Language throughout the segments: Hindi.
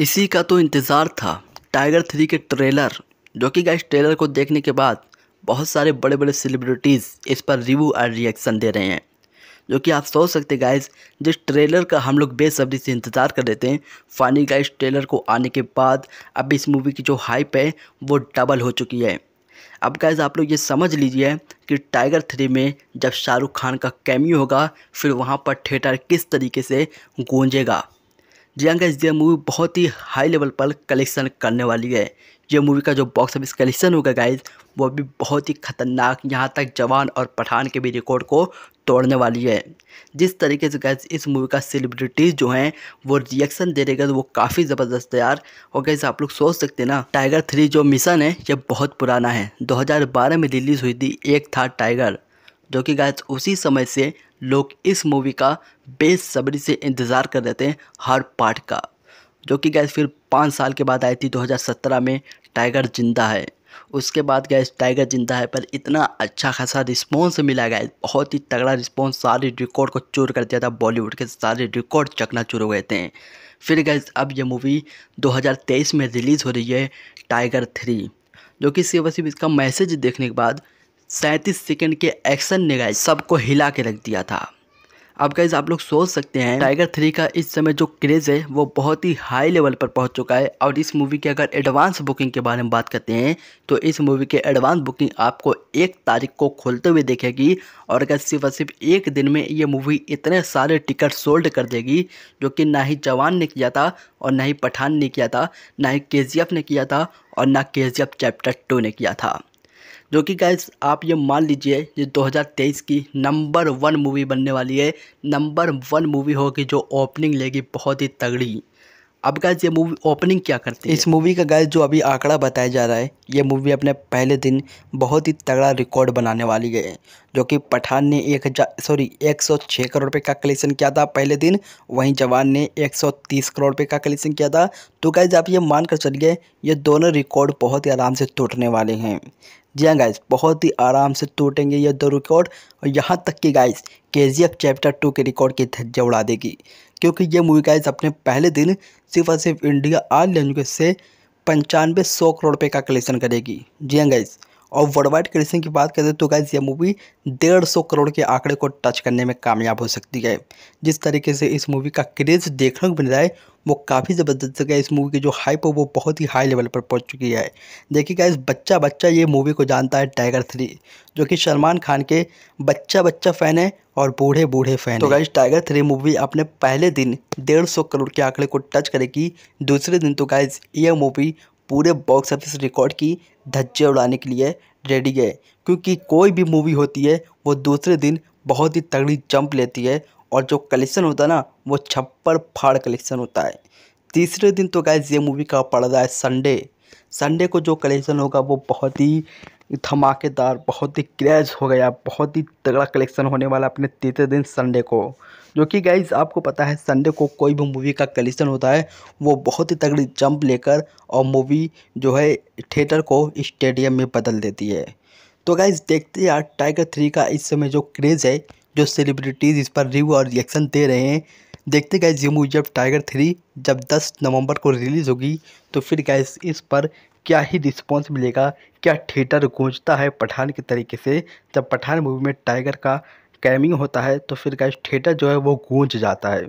इसी का तो इंतज़ार था टाइगर थ्री के ट्रेलर जो कि गाइस ट्रेलर को देखने के बाद बहुत सारे बड़े बड़े सेलिब्रिटीज़ इस पर रिव्यू और रिएक्शन दे रहे हैं जो कि आप सोच सकते गाइस जिस ट्रेलर का हम लोग बेसब्री से इंतज़ार कर देते हैं फाइनली गाइस ट्रेलर को आने के बाद अब इस मूवी की जो हाइप है वो डबल हो चुकी है अब गाइज आप लोग ये समझ लीजिए कि टाइगर थ्री में जब शाहरुख खान का कैमियो होगा फिर वहाँ पर थिएटर किस तरीके से गूंजेगा जी हाँ गैस ये मूवी बहुत ही हाई लेवल पर कलेक्शन करने वाली है ये मूवी का जो बॉक्स ऑफिस कलेक्शन होगा गाइज वो भी बहुत ही खतरनाक यहाँ तक जवान और पठान के भी रिकॉर्ड को तोड़ने वाली है जिस तरीके से गैस इस मूवी का सेलिब्रिटीज़ जो हैं वो रिएक्शन दे रहे गए वो काफ़ी ज़बरदस्त यार और गैस आप लोग सोच सकते हैं ना टाइगर थ्री जो मिशन है ये बहुत पुराना है 2012 में रिलीज़ हुई थी एक था टाइगर जो कि गैस उसी समय से लोग इस मूवी का बेसब्री से इंतज़ार कर रहे थे हर पार्ट का जो कि गैस फिर पाँच साल के बाद आई थी 2017 में टाइगर जिंदा है उसके बाद गैस टाइगर जिंदा है पर इतना अच्छा खासा रिस्पॉन्स मिला गया बहुत ही तगड़ा रिस्पॉन्स सारे रिकॉर्ड को चूर कर दिया था बॉलीवुड के सारे रिकॉर्ड चकना चूर हो गए थे फिर गैस अब ये मूवी दो में रिलीज़ हो रही है टाइगर थ्री जो कि सिर्फ इसका मैसेज देखने के बाद सैंतीस सेकेंड के एक्शन ने गाइज सबको हिला के रख दिया था अब गाइज आप लोग सोच सकते हैं टाइगर थ्री का इस समय जो क्रेज़ है वो बहुत ही हाई लेवल पर पहुंच चुका है और इस मूवी की अगर एडवांस बुकिंग के बारे में बात करते हैं तो इस मूवी के एडवांस बुकिंग आपको एक तारीख को खोलते हुए देखेगी और अगर सिर्फ और सिर्फ एक दिन में ये मूवी इतने सारे टिकट सोल्ड कर देगी जो कि ना ही जवान ने किया था और ना ही पठान ने किया था ना ही के ने किया था और ना के चैप्टर टू ने किया था जो कि गैस आप ये मान लीजिए ये 2023 की नंबर वन मूवी बनने वाली है नंबर वन मूवी होगी जो ओपनिंग लेगी बहुत ही तगड़ी अब गैस ये मूवी ओपनिंग क्या करती है इस मूवी का गैस जो अभी आंकड़ा बताया जा रहा है ये मूवी अपने पहले दिन बहुत ही तगड़ा रिकॉर्ड बनाने वाली है जो कि पठान ने एक हज़ार सॉरी एक सौ छः करोड़ रुपये का कलेक्शन किया था पहले दिन वहीं जवान ने एक सौ तीस करोड़ रुपये का कलेक्शन किया था तो गैज आप ये मान कर चलिए ये दोनों रिकॉर्ड बहुत ही आराम से टूटने वाले हैं जी हाँ गाइज बहुत ही आराम से टूटेंगे ये दो रिकॉर्ड और यहाँ तक कि guys K G F chapter two के रिकॉर्ड की धज्जा उड़ा देगी क्योंकि ये मूवी गाइज अपने पहले दिन सिर्फ और सिर्फ इंडिया आर लैंग्वेज से पंचानवे सौ करोड़ रुपये का कलेक्शन करेगी जी हाँ गाइज और वर्ल्ड वाइड कलेक्शन की बात करें तो गाइज ये मूवी डेढ़ सौ करोड़ के आंकड़े को टच करने में कामयाब हो सकती है जिस तरीके से इस मूवी का क्रेज देखने को मिल रहा है वो काफ़ी ज़बरदस्त जगह इस मूवी की जो हाइप है वो बहुत ही हाई लेवल पर पहुंच चुकी है देखिए गाइस बच्चा बच्चा ये मूवी को जानता है टाइगर थ्री जो कि सलमान खान के बच्चा बच्चा फ़ैन है और बूढ़े बूढ़े फैन तो गाइज टाइगर थ्री मूवी अपने पहले दिन डेढ़ सौ करोड़ के आंकड़े को टच करेगी दूसरे दिन तो गाइज यह मूवी पूरे बॉक्स ऑफिस रिकॉर्ड की धज्जे उड़ाने के लिए रेडी है क्योंकि कोई भी मूवी होती है वो दूसरे दिन बहुत ही तगड़ी जंप लेती है और जो कलेक्शन होता है ना वो छप्पर फाड़ कलेक्शन होता है तीसरे दिन तो गाइज ये मूवी का पड़ रहा है संडे संडे को जो कलेक्शन होगा वो बहुत ही धमाकेदार बहुत ही क्रैज हो गया बहुत ही तगड़ा कलेक्शन होने वाला अपने तीसरे दिन संडे को जो कि गाइज आपको पता है संडे को कोई भी मूवी का कलेक्शन होता है वो बहुत ही तगड़ी जंप लेकर और मूवी जो है थिएटर को स्टेडियम में बदल देती है तो गाइज देखते यार टाइगर थ्री का इस समय जो क्रेज़ है जो सेलिब्रिटीज़ इस पर रिव्यू और रिएक्शन दे रहे हैं देखते गए ये मूवी जब टाइगर थ्री जब 10 नवंबर को रिलीज़ होगी तो फिर गए इस पर क्या ही रिस्पॉन्स मिलेगा क्या थिएटर गूंजता है पठान के तरीके से जब पठान मूवी में टाइगर का कैमिंग होता है तो फिर गए थिएटर जो है वो गूंज जाता है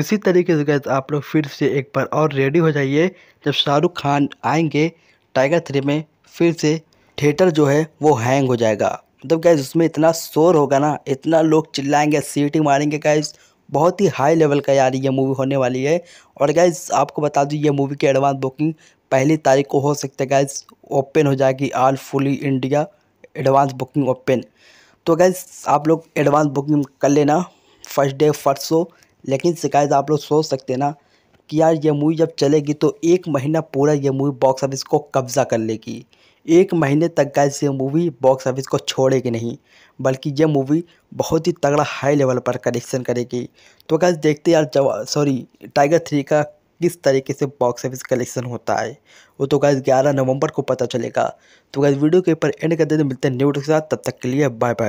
उसी तरीके से गए आप लोग फिर से एक बार और रेडी हो जाइए जब शाहरुख खान आएंगे टाइगर थ्री में फिर से थिएटर जो है वो हैंग हो जाएगा मतलब तो गैस उसमें इतना शोर होगा ना इतना लोग चिल्लाएंगे सीटी मारेंगे गैस बहुत ही हाई लेवल का यार ये मूवी होने वाली है और गैस आपको बता दूँ ये मूवी की एडवांस बुकिंग पहली तारीख को हो सकता है गैस ओपन हो जाएगी all fully India advance booking open तो गैस आप लोग एडवांस बुकिंग कर लेना फर्स्ट डे फर्स्ट शो लेकिन शिकायत आप लोग सोच सकते ना कि यार ये मूवी जब चलेगी तो एक महीना पूरा ये मूवी बॉक्स ऑफिस को कब्जा कर लेगी एक महीने तक का ये मूवी बॉक्स ऑफिस को छोड़ेगी नहीं बल्कि यह मूवी बहुत ही तगड़ा हाई लेवल पर कलेक्शन करेगी तो कैसे देखते यार जवा सॉरी टाइगर थ्री का किस तरीके से बॉक्स ऑफिस कलेक्शन होता है वो तो गैस 11 नवंबर को पता चलेगा तो गैस वीडियो के ऊपर एंड करते मिलते हैं न्यूट के साथ तब तक के लिए बाय बाय